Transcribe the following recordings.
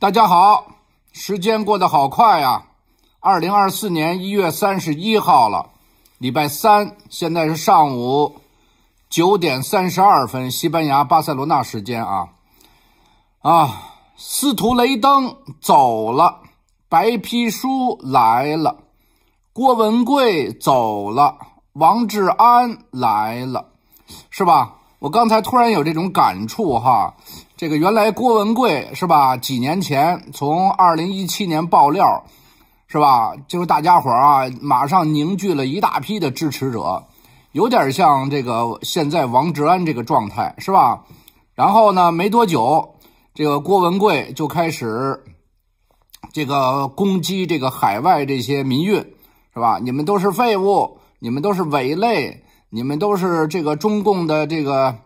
大家好，时间过得好快呀，二零二四年一月三十一号了，礼拜三，现在是上午九点三十二分，西班牙巴塞罗那时间啊。啊，司徒雷登走了，白皮书来了，郭文贵走了，王志安来了，是吧？我刚才突然有这种感触哈。这个原来郭文贵是吧？几年前从二零一七年爆料，是吧？就是大家伙啊，马上凝聚了一大批的支持者，有点像这个现在王志安这个状态，是吧？然后呢，没多久，这个郭文贵就开始这个攻击这个海外这些民运，是吧？你们都是废物，你们都是伪类，你们都是这个中共的这个。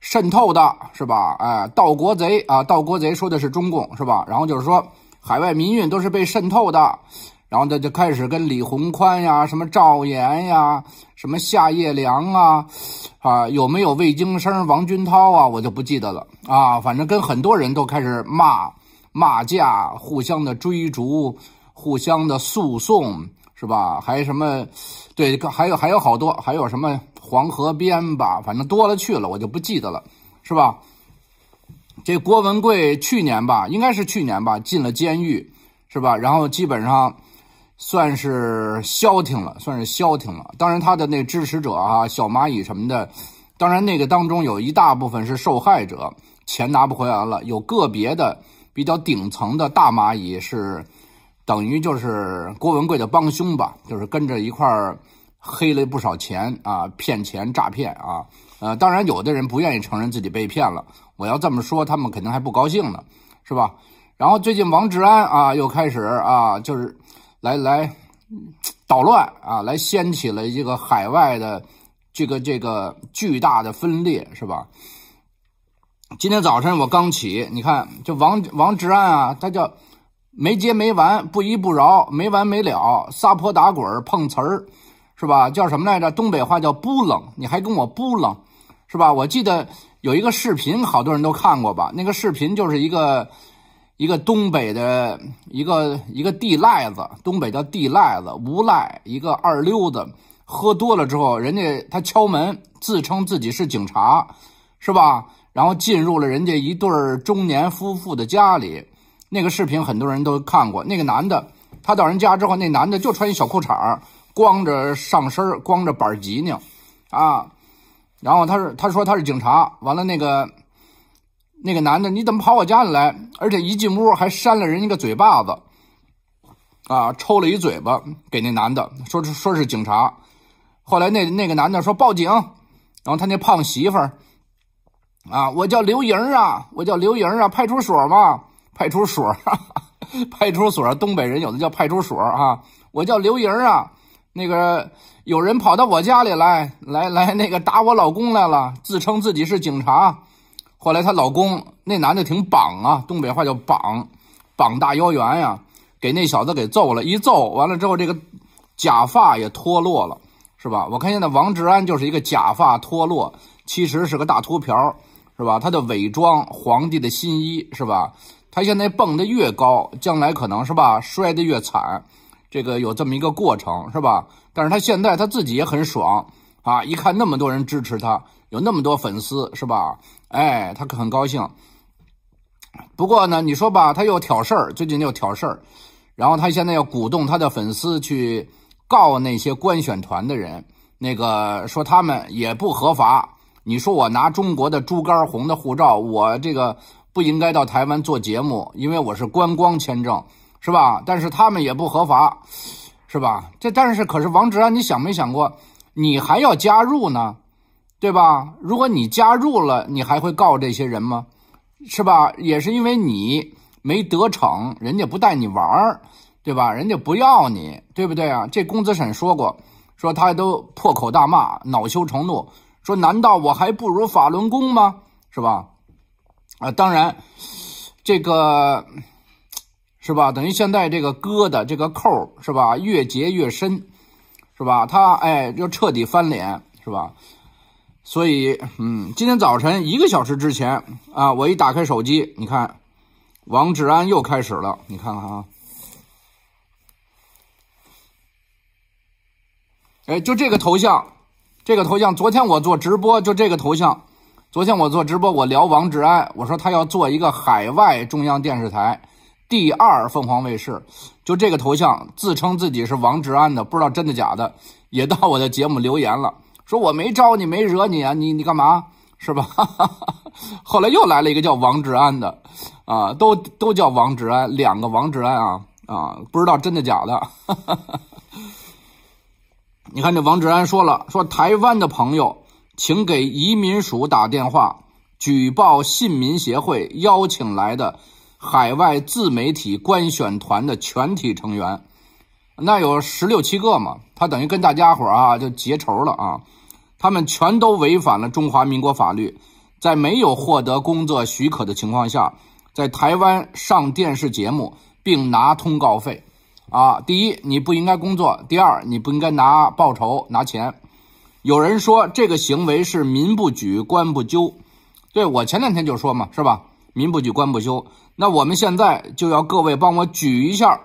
渗透的是吧？哎，盗国贼啊，盗国贼说的是中共是吧？然后就是说，海外民运都是被渗透的，然后他就开始跟李鸿宽呀、什么赵岩呀、什么夏夜良啊，啊，有没有魏京生、王军涛啊？我就不记得了啊，反正跟很多人都开始骂骂架，互相的追逐，互相的诉讼是吧？还什么？对，还有还有好多，还有什么？黄河边吧，反正多了去了，我就不记得了，是吧？这郭文贵去年吧，应该是去年吧，进了监狱，是吧？然后基本上算是消停了，算是消停了。当然，他的那支持者啊，小蚂蚁什么的，当然那个当中有一大部分是受害者，钱拿不回来了。有个别的比较顶层的大蚂蚁是等于就是郭文贵的帮凶吧，就是跟着一块儿。黑了不少钱啊！骗钱诈骗啊！呃，当然，有的人不愿意承认自己被骗了。我要这么说，他们肯定还不高兴呢，是吧？然后最近王志安啊，又开始啊，就是来来捣乱啊，来掀起了一个海外的这个这个巨大的分裂，是吧？今天早晨我刚起，你看，就王王志安啊，他叫没接没完，不依不饶，没完没了，撒泼打滚，碰瓷儿。是吧？叫什么来着？东北话叫“不冷”，你还跟我“不冷”，是吧？我记得有一个视频，好多人都看过吧？那个视频就是一个，一个东北的，一个一个地赖子，东北叫地赖子，无赖，一个二溜子，喝多了之后，人家他敲门，自称自己是警察，是吧？然后进入了人家一对中年夫妇的家里，那个视频很多人都看过。那个男的，他到人家之后，那男的就穿一小裤衩儿。光着上身光着板脊呢，啊，然后他是他说他是警察，完了那个那个男的你怎么跑我家里来？而且一进屋还扇了人家个嘴巴子，啊，抽了一嘴巴给那男的说是说是警察，后来那那个男的说报警，然后他那胖媳妇儿啊，我叫刘莹儿啊，我叫刘莹儿啊，派出所嘛派出所 派出所，东北人有的叫派出所啊，我叫刘莹儿啊。那个有人跑到我家里来，来来，那个打我老公来了，自称自己是警察。后来她老公那男的挺膀啊，东北话叫膀，膀大腰圆呀，给那小子给揍了一揍，完了之后这个假发也脱落了，是吧？我看现在王志安就是一个假发脱落，其实是个大秃瓢，是吧？他的伪装，皇帝的新衣，是吧？他现在蹦得越高，将来可能是吧，摔得越惨。这个有这么一个过程，是吧？但是他现在他自己也很爽，啊，一看那么多人支持他，有那么多粉丝，是吧？哎，他很高兴。不过呢，你说吧，他又挑事儿，最近又挑事儿，然后他现在要鼓动他的粉丝去告那些官选团的人，那个说他们也不合法。你说我拿中国的猪肝红的护照，我这个不应该到台湾做节目，因为我是观光签证。是吧？但是他们也不合法，是吧？这但是可是王志安，你想没想过，你还要加入呢，对吧？如果你加入了，你还会告这些人吗？是吧？也是因为你没得逞，人家不带你玩儿，对吧？人家不要你，对不对啊？这公子审说过，说他都破口大骂，恼羞成怒，说难道我还不如法轮功吗？是吧？啊，当然，这个。是吧？等于现在这个疙瘩这个扣是吧？越结越深，是吧？他哎，要彻底翻脸，是吧？所以，嗯，今天早晨一个小时之前啊，我一打开手机，你看，王志安又开始了。你看看啊，哎，就这个头像，这个头像。昨天我做直播，就这个头像。昨天我做直播，我聊王志安，我说他要做一个海外中央电视台。第二凤凰卫视，就这个头像自称自己是王志安的，不知道真的假的，也到我的节目留言了，说我没招你，没惹你啊，你你干嘛是吧？后来又来了一个叫王志安的，啊，都都叫王志安，两个王志安啊啊，不知道真的假的。你看这王志安说了，说台湾的朋友，请给移民署打电话举报信民协会邀请来的。海外自媒体官选团的全体成员，那有十六七个嘛？他等于跟大家伙啊就结仇了啊！他们全都违反了中华民国法律，在没有获得工作许可的情况下，在台湾上电视节目并拿通告费，啊，第一你不应该工作，第二你不应该拿报酬拿钱。有人说这个行为是民不举官不究，对我前两天就说嘛，是吧？民不举，官不修。那我们现在就要各位帮我举一下，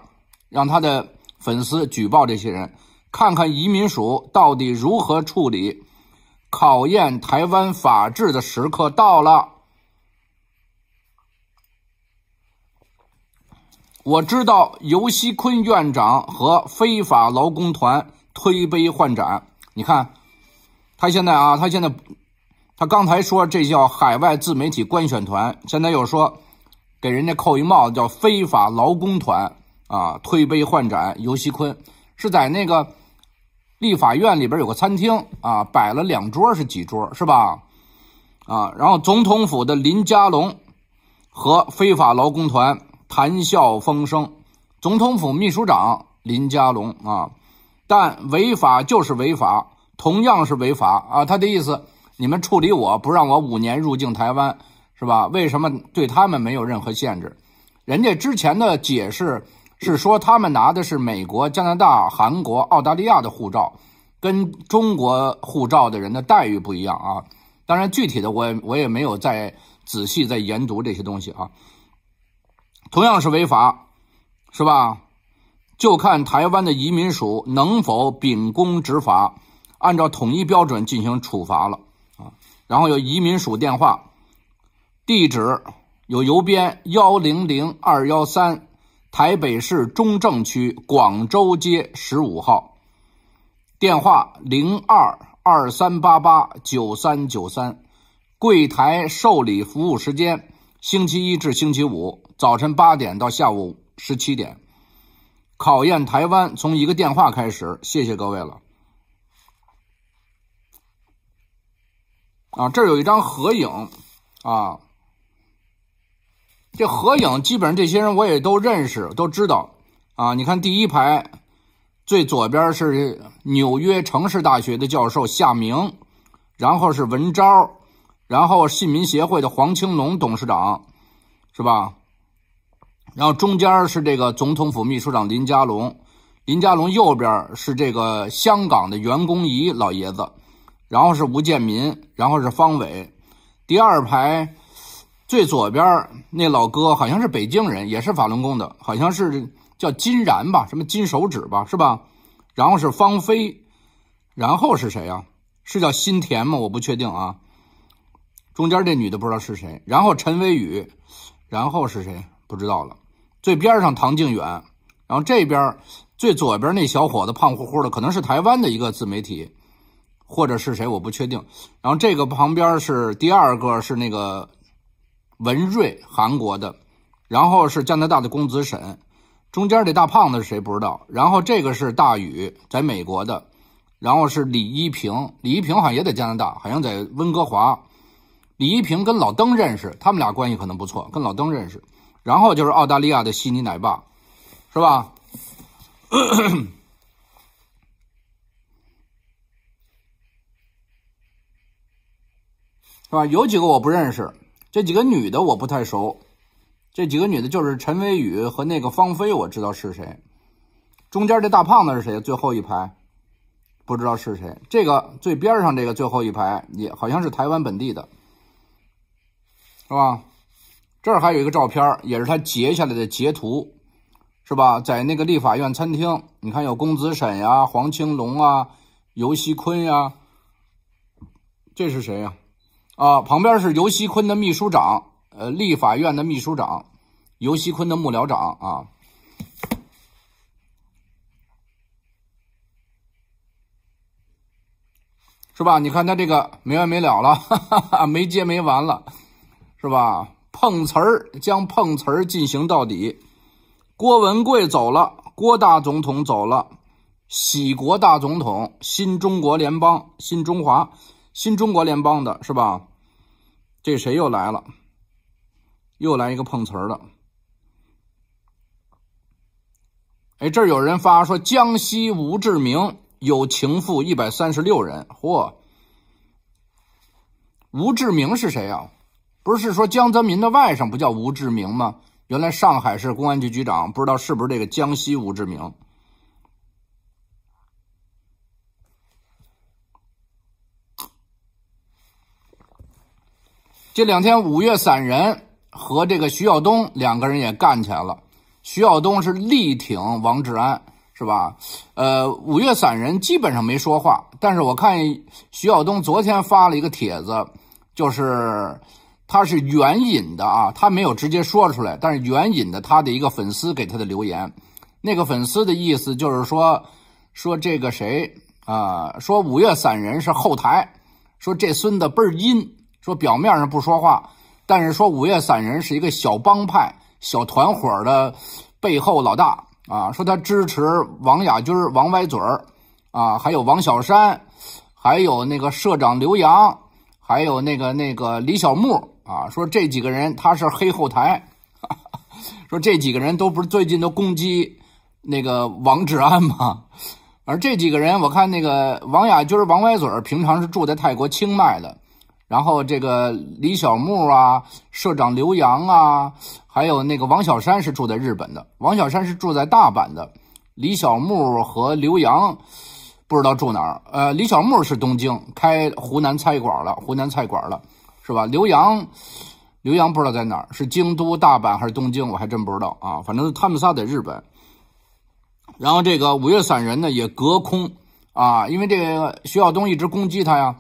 让他的粉丝举报这些人，看看移民署到底如何处理。考验台湾法治的时刻到了。我知道尤锡坤院长和非法劳工团推杯换盏，你看，他现在啊，他现在。他刚才说这叫海外自媒体官选团，现在又说给人家扣一帽子叫非法劳工团啊！推杯换盏，尤西坤是在那个立法院里边有个餐厅啊，摆了两桌是几桌是吧？啊，然后总统府的林佳龙和非法劳工团谈笑风生，总统府秘书长林佳龙啊，但违法就是违法，同样是违法啊，他的意思。你们处理我不让我五年入境台湾，是吧？为什么对他们没有任何限制？人家之前的解释是说他们拿的是美国、加拿大、韩国、澳大利亚的护照，跟中国护照的人的待遇不一样啊。当然具体的我也我也没有再仔细再研读这些东西啊。同样是违法，是吧？就看台湾的移民署能否秉公执法，按照统一标准进行处罚了。然后有移民署电话，地址有邮编幺零零二幺三，台北市中正区广州街十五号，电话零二二三八八九三九三，柜台受理服务时间星期一至星期五早晨八点到下午十七点，考验台湾从一个电话开始，谢谢各位了。啊，这有一张合影，啊，这合影基本上这些人我也都认识，都知道，啊，你看第一排最左边是纽约城市大学的教授夏明，然后是文昭，然后信民协会的黄青龙董事长，是吧？然后中间是这个总统府秘书长林嘉龙，林嘉龙右边是这个香港的袁公仪老爷子。然后是吴建民，然后是方伟，第二排最左边那老哥好像是北京人，也是法轮功的，好像是叫金然吧，什么金手指吧，是吧？然后是方飞，然后是谁啊？是叫新田吗？我不确定啊。中间这女的不知道是谁。然后陈威宇，然后是谁？不知道了。最边上唐静远，然后这边最左边那小伙子胖乎乎的，可能是台湾的一个自媒体。或者是谁我不确定，然后这个旁边是第二个是那个文瑞韩国的，然后是加拿大的公子沈，中间这大胖子是谁不知道，然后这个是大宇在美国的，然后是李一平，李一平好像也在加拿大，好像在温哥华，李一平跟老登认识，他们俩关系可能不错，跟老登认识，然后就是澳大利亚的悉尼奶爸，是吧？吧，有几个我不认识，这几个女的我不太熟，这几个女的就是陈飞宇和那个方菲，我知道是谁。中间这大胖子是谁？最后一排不知道是谁。这个最边上这个最后一排，也好像是台湾本地的，是吧？这儿还有一个照片，也是他截下来的截图，是吧？在那个立法院餐厅，你看有龚子沈呀、黄青龙啊、尤锡坤呀，这是谁呀？啊，旁边是尤西坤的秘书长，呃，立法院的秘书长，尤西坤的幕僚长啊，是吧？你看他这个没完没了了，哈哈哈，没接没完了，是吧？碰瓷儿将碰瓷儿进行到底。郭文贵走了，郭大总统走了，喜国大总统，新中国联邦，新中华。新中国联邦的是吧？这谁又来了？又来一个碰瓷儿的。哎，这儿有人发说江西吴志明有情妇一百三十六人。嚯，吴志明是谁呀？不是说江泽民的外甥不叫吴志明吗？原来上海市公安局局长，不知道是不是这个江西吴志明。这两天，五月散人和这个徐晓东两个人也干起来了。徐晓东是力挺王志安，是吧？呃，五月散人基本上没说话。但是我看徐晓东昨天发了一个帖子，就是他是援引的啊，他没有直接说出来，但是援引的他的一个粉丝给他的留言。那个粉丝的意思就是说，说这个谁啊？说五月散人是后台，说这孙子倍儿阴。说表面上不说话，但是说《五岳散人》是一个小帮派、小团伙的背后老大啊。说他支持王亚军、王歪嘴儿啊，还有王小山，还有那个社长刘洋，还有那个那个李小木啊。说这几个人他是黑后台，说这几个人都不是最近都攻击那个王志安吗？而这几个人，我看那个王亚军、王歪嘴儿平常是住在泰国清迈的。然后这个李小木啊，社长刘洋啊，还有那个王小山是住在日本的。王小山是住在大阪的，李小木和刘洋不知道住哪儿。呃，李小木是东京开湖南菜馆了，湖南菜馆了，是吧？刘洋，刘洋不知道在哪儿，是京都、大阪还是东京？我还真不知道啊。反正他们仨在日本。然后这个五岳散人呢，也隔空啊，因为这个徐晓东一直攻击他呀。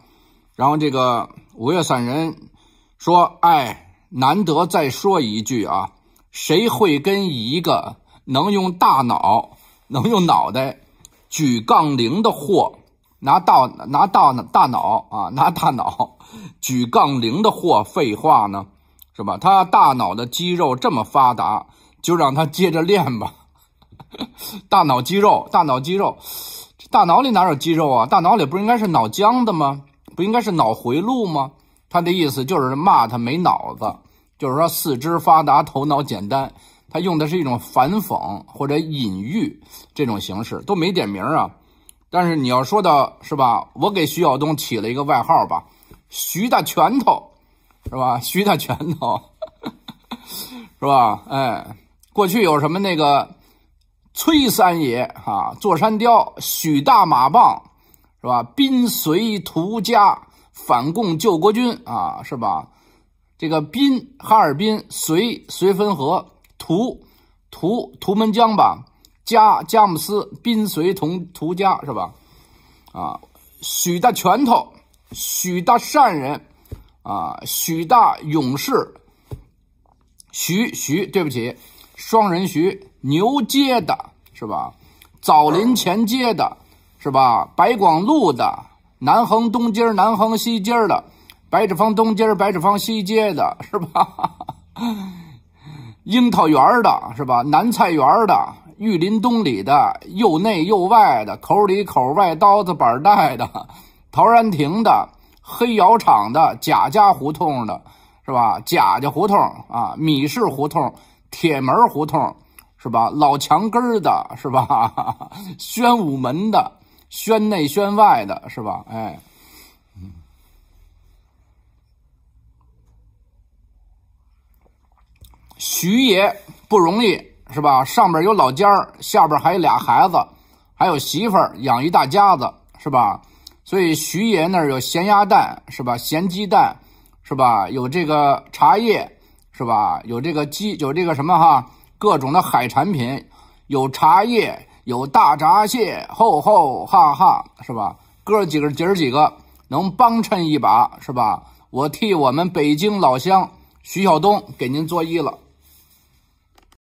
然后这个五岳散人说：“哎，难得再说一句啊，谁会跟一个能用大脑、能用脑袋举杠铃的货拿大拿大大脑啊？拿大脑举杠铃的货，废话呢，是吧？他大脑的肌肉这么发达，就让他接着练吧。大脑肌肉，大脑肌肉，大脑里哪有肌肉啊？大脑里不应该是脑浆的吗？”不应该是脑回路吗？他的意思就是骂他没脑子，就是说四肢发达头脑简单。他用的是一种反讽或者隐喻这种形式，都没点名啊。但是你要说到是吧？我给徐晓东起了一个外号吧，徐大拳头，是吧？徐大拳头，是吧？哎，过去有什么那个崔三爷啊，坐山雕，许大马棒。是吧？宾随图家反共救国军啊，是吧？这个宾哈尔滨，绥绥芬河，图图图门江吧，加佳木斯，宾随同图家是吧？啊，许大拳头，许大善人，啊，许大勇士，徐徐，对不起，双人徐牛街的是吧？枣林前街的。是吧？白广路的，南横东街南横西街的，白纸坊东街白纸坊西街的，是吧？樱桃园的，是吧？南菜园的，玉林东里的，又内又外的，口里口外刀子板带的，陶然亭的，黑窑厂的，贾家胡同的，是吧？贾家胡同啊，米市胡同，铁门胡同，是吧？老墙根儿的，是吧？宣武门的。宣内宣外的是吧？哎，嗯，徐爷不容易是吧？上边有老家儿，下边还有俩孩子，还有媳妇儿，养一大家子是吧？所以徐爷那儿有咸鸭蛋是吧？咸鸡蛋是吧？有这个茶叶是吧？有这个鸡，有这个什么哈？各种的海产品，有茶叶。有大闸蟹，吼吼哈哈，是吧？哥几个，姐儿几个，能帮衬一把是吧？我替我们北京老乡徐晓东给您作揖了。